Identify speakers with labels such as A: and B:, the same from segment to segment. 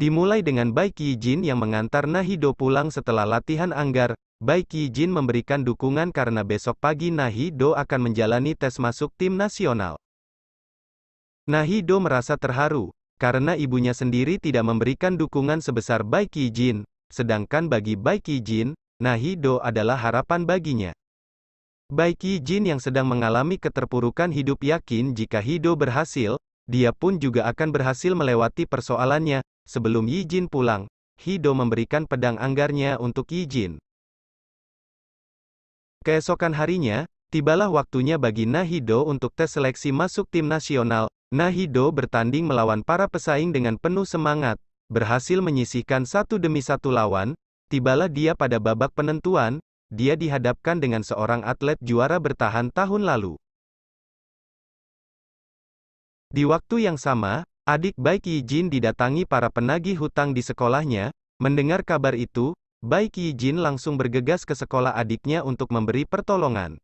A: Dimulai dengan Bai Jin yang mengantar Nahido pulang setelah latihan anggar, Bai Jin memberikan dukungan karena besok pagi Nahido akan menjalani tes masuk tim nasional. Nahido merasa terharu, karena ibunya sendiri tidak memberikan dukungan sebesar Bai Jin, sedangkan bagi Bai Jin, Nahido adalah harapan baginya. Bai Jin yang sedang mengalami keterpurukan hidup yakin jika Hido berhasil, dia pun juga akan berhasil melewati persoalannya, Sebelum Yi Jin pulang, Hido memberikan pedang anggarnya untuk Yi Jin. Keesokan harinya, tibalah waktunya bagi Nahido untuk tes seleksi masuk tim nasional. Nahido bertanding melawan para pesaing dengan penuh semangat, berhasil menyisihkan satu demi satu lawan, tibalah dia pada babak penentuan, dia dihadapkan dengan seorang atlet juara bertahan tahun lalu. Di waktu yang sama, Adik Bai Jin didatangi para penagih hutang di sekolahnya, mendengar kabar itu, Bai Jin langsung bergegas ke sekolah adiknya untuk memberi pertolongan.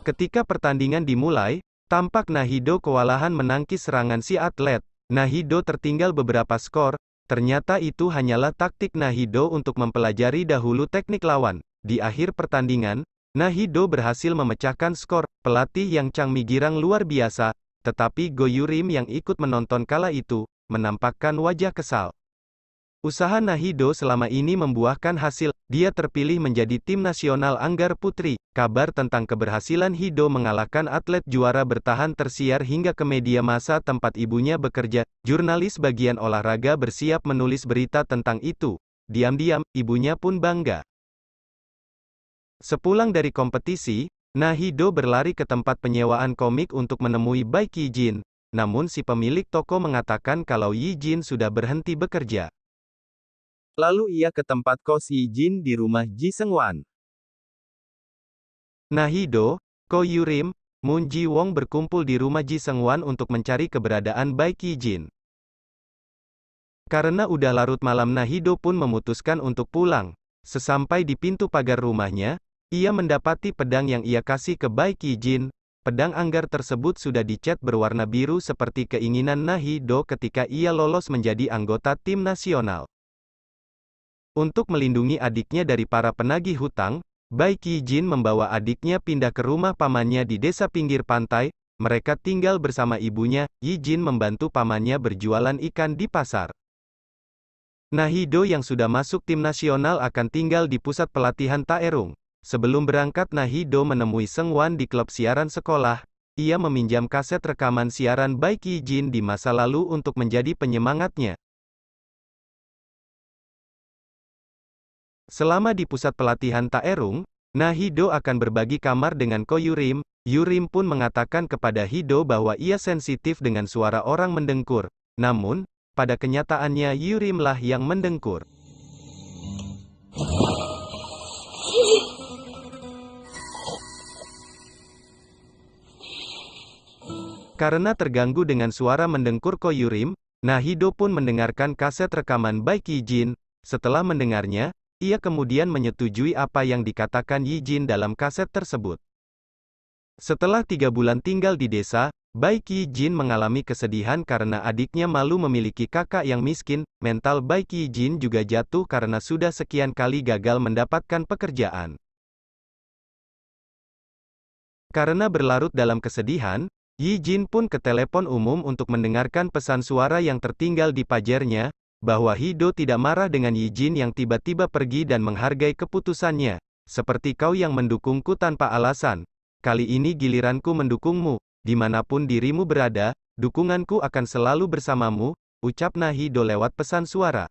A: Ketika pertandingan dimulai, tampak Nahido kewalahan menangkis serangan si atlet. Nahido tertinggal beberapa skor, ternyata itu hanyalah taktik Nahido untuk mempelajari dahulu teknik lawan. Di akhir pertandingan, Nahido berhasil memecahkan skor, pelatih yang Chang Mi girang luar biasa, tetapi Goyurim yang ikut menonton kala itu, menampakkan wajah kesal. Usaha Nahido selama ini membuahkan hasil, dia terpilih menjadi tim nasional Anggar Putri. Kabar tentang keberhasilan Hido mengalahkan atlet juara bertahan tersiar hingga ke media masa tempat ibunya bekerja, jurnalis bagian olahraga bersiap menulis berita tentang itu. Diam-diam, ibunya pun bangga. Sepulang dari kompetisi, Nahido berlari ke tempat penyewaan komik untuk menemui Bai Qijin. namun si pemilik toko mengatakan kalau Yi Jin sudah berhenti bekerja. Lalu ia ke tempat kos Yi Jin di rumah Ji Sengwan. Nahido, Ko Yurim, Moon Ji Wong berkumpul di rumah Ji Sengwan untuk mencari keberadaan Bai Qijin. Karena udah larut malam Nahido pun memutuskan untuk pulang. Sesampai di pintu pagar rumahnya, ia mendapati pedang yang ia kasih ke Bai Kijin, pedang anggar tersebut sudah dicat berwarna biru seperti keinginan Nahido ketika ia lolos menjadi anggota tim nasional. Untuk melindungi adiknya dari para penagih hutang, Bai Kijin membawa adiknya pindah ke rumah pamannya di desa pinggir pantai, mereka tinggal bersama ibunya, Yijin membantu pamannya berjualan ikan di pasar. Nahido yang sudah masuk tim nasional akan tinggal di pusat pelatihan Taerung. Sebelum berangkat Nahido menemui Seng Wan di klub siaran sekolah, ia meminjam kaset rekaman siaran Baiki Jin di masa lalu untuk menjadi penyemangatnya. Selama di pusat pelatihan Taerung, Nahido akan berbagi kamar dengan Koyurim, Yurim pun mengatakan kepada Hido bahwa ia sensitif dengan suara orang mendengkur. Namun, pada kenyataannya Yurimlah yang mendengkur. Karena terganggu dengan suara mendengkur Koyurim, Nahido pun mendengarkan kaset rekaman Baiki Jin. Setelah mendengarnya, ia kemudian menyetujui apa yang dikatakan Yi Jin dalam kaset tersebut. Setelah tiga bulan tinggal di desa, Bai Jin mengalami kesedihan karena adiknya malu memiliki kakak yang miskin, mental Bai Jin juga jatuh karena sudah sekian kali gagal mendapatkan pekerjaan. Karena berlarut dalam kesedihan, Yi Jin pun ke telepon umum untuk mendengarkan pesan suara yang tertinggal di pajernya, bahwa Hido tidak marah dengan Yi Jin yang tiba-tiba pergi dan menghargai keputusannya, seperti kau yang mendukungku tanpa alasan. Kali ini giliranku mendukungmu, dimanapun dirimu berada, dukunganku akan selalu bersamamu, ucap Nahido lewat pesan suara.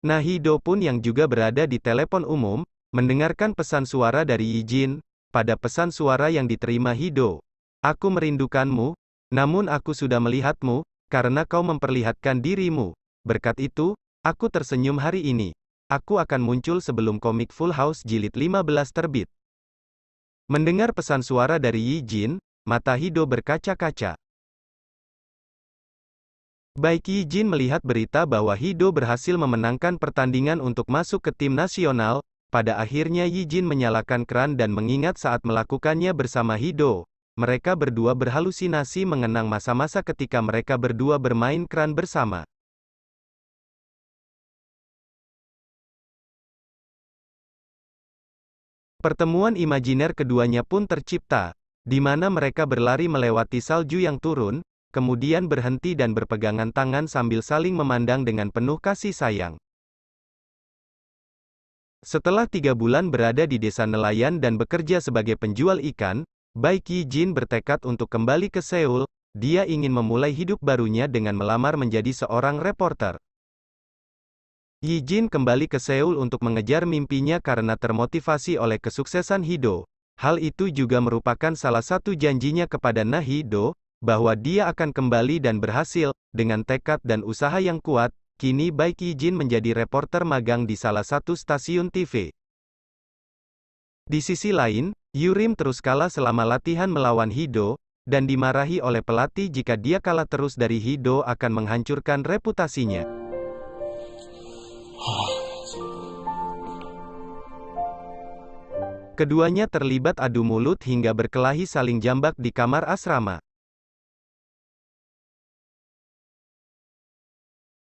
A: Nahido pun yang juga berada di telepon umum, mendengarkan pesan suara dari Yi Jin pada pesan suara yang diterima Hido, Aku merindukanmu, namun aku sudah melihatmu, karena kau memperlihatkan dirimu. Berkat itu, aku tersenyum hari ini. Aku akan muncul sebelum komik Full House jilid 15 terbit. Mendengar pesan suara dari Yi Jin, mata Hido berkaca-kaca. Baik Yi Jin melihat berita bahwa Hido berhasil memenangkan pertandingan untuk masuk ke tim nasional, pada akhirnya Yi Jin menyalakan keran dan mengingat saat melakukannya bersama Hido mereka berdua berhalusinasi mengenang masa-masa ketika mereka berdua bermain keran bersama. Pertemuan imajiner keduanya pun tercipta, di mana mereka berlari melewati salju yang turun, kemudian berhenti dan berpegangan tangan sambil saling memandang dengan penuh kasih sayang. Setelah tiga bulan berada di desa nelayan dan bekerja sebagai penjual ikan, Bai jin bertekad untuk kembali ke Seoul, dia ingin memulai hidup barunya dengan melamar menjadi seorang reporter. Yijin kembali ke Seoul untuk mengejar mimpinya karena termotivasi oleh kesuksesan Hido. Hal itu juga merupakan salah satu janjinya kepada Nahido bahwa dia akan kembali dan berhasil, dengan tekad dan usaha yang kuat, kini Bai Jin menjadi reporter magang di salah satu stasiun TV. Di sisi lain, Yurim terus kalah selama latihan melawan Hido, dan dimarahi oleh pelatih jika dia kalah terus dari Hido akan menghancurkan reputasinya. Keduanya terlibat adu mulut hingga berkelahi saling jambak di kamar asrama.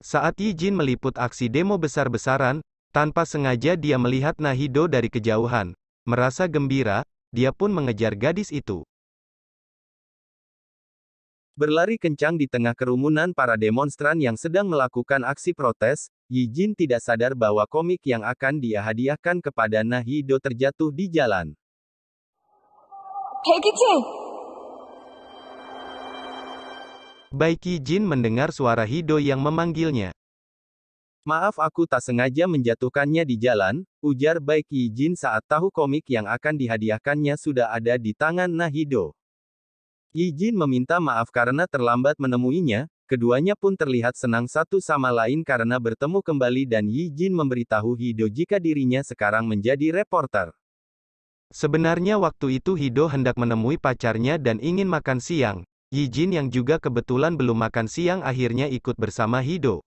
A: Saat Yijin meliput aksi demo besar-besaran, tanpa sengaja dia melihat Nahido dari kejauhan, Merasa gembira, dia pun mengejar gadis itu. Berlari kencang di tengah kerumunan para demonstran yang sedang melakukan aksi protes, Yi Jin tidak sadar bahwa komik yang akan dia hadiahkan kepada Nahido terjatuh di jalan. Hey, Yi Jin mendengar suara Hido yang memanggilnya. Maaf aku tak sengaja menjatuhkannya di jalan, ujar Baik Yi Jin saat tahu komik yang akan dihadiahkannya sudah ada di tangan Nahido. Yi Jin meminta maaf karena terlambat menemuinya, keduanya pun terlihat senang satu sama lain karena bertemu kembali dan Yi Yijin memberitahu Hido jika dirinya sekarang menjadi reporter. Sebenarnya waktu itu Hido hendak menemui pacarnya dan ingin makan siang. Yi Jin yang juga kebetulan belum makan siang akhirnya ikut bersama Hido.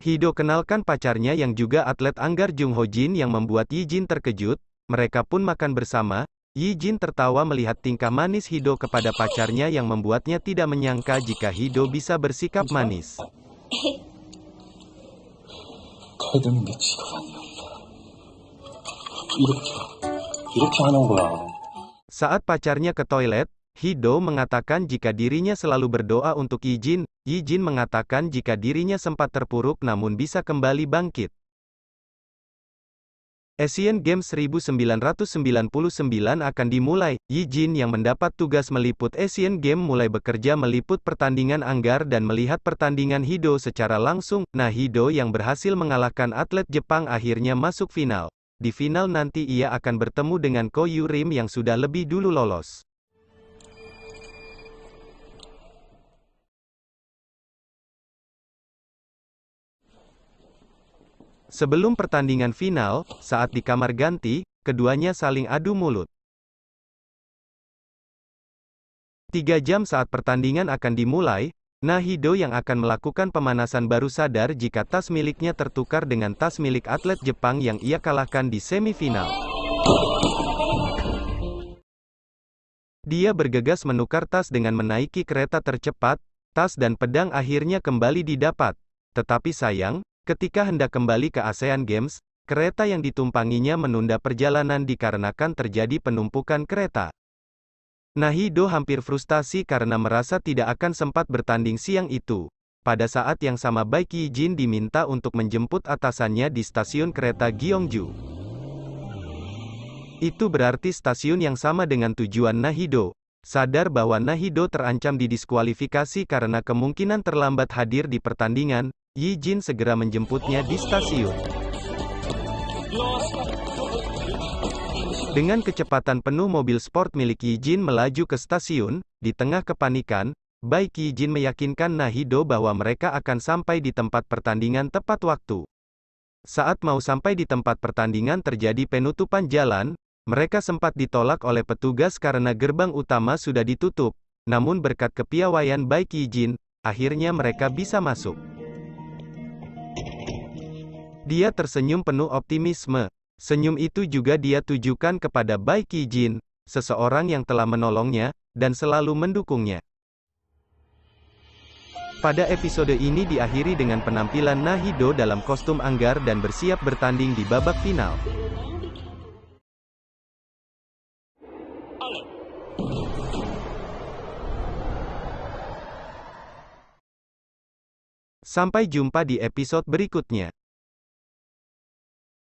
A: Hido kenalkan pacarnya yang juga atlet anggar Jung Ho Jin yang membuat Yi Jin terkejut, mereka pun makan bersama, Yi Jin tertawa melihat tingkah manis Hido kepada pacarnya yang membuatnya tidak menyangka jika Hido bisa bersikap manis. Saat pacarnya ke toilet, Hido mengatakan jika dirinya selalu berdoa untuk Yijin, Yijin mengatakan jika dirinya sempat terpuruk namun bisa kembali bangkit. Asian Games 1999 akan dimulai, Yijin yang mendapat tugas meliput Asian Games mulai bekerja meliput pertandingan anggar dan melihat pertandingan Hido secara langsung, nah Hido yang berhasil mengalahkan atlet Jepang akhirnya masuk final. Di final nanti ia akan bertemu dengan Ko Yurim yang sudah lebih dulu lolos. Sebelum pertandingan final, saat di kamar ganti, keduanya saling adu mulut. Tiga jam saat pertandingan akan dimulai, Nahido yang akan melakukan pemanasan baru sadar jika tas miliknya tertukar dengan tas milik atlet Jepang yang ia kalahkan di semifinal. Dia bergegas menukar tas dengan menaiki kereta tercepat, tas dan pedang akhirnya kembali didapat. Tetapi sayang, Ketika hendak kembali ke ASEAN Games, kereta yang ditumpanginya menunda perjalanan dikarenakan terjadi penumpukan kereta. Nahido hampir frustasi karena merasa tidak akan sempat bertanding siang itu. Pada saat yang sama Baiki Jin diminta untuk menjemput atasannya di stasiun kereta Gyeongju. Itu berarti stasiun yang sama dengan tujuan Nahido. Sadar bahwa Nahido terancam didiskualifikasi karena kemungkinan terlambat hadir di pertandingan, Yi Jin segera menjemputnya di stasiun. Dengan kecepatan penuh mobil sport milik Yi Jin melaju ke stasiun, di tengah kepanikan, Baik Yi Jin meyakinkan Nahido bahwa mereka akan sampai di tempat pertandingan tepat waktu. Saat mau sampai di tempat pertandingan terjadi penutupan jalan, mereka sempat ditolak oleh petugas karena gerbang utama sudah ditutup, namun berkat kepiawaian Baik Yi Jin, akhirnya mereka bisa masuk. Dia tersenyum penuh optimisme. Senyum itu juga dia tujukan kepada Bai Jin, seseorang yang telah menolongnya, dan selalu mendukungnya. Pada episode ini diakhiri dengan penampilan Nahido dalam kostum anggar dan bersiap bertanding di babak final. Sampai jumpa di episode berikutnya.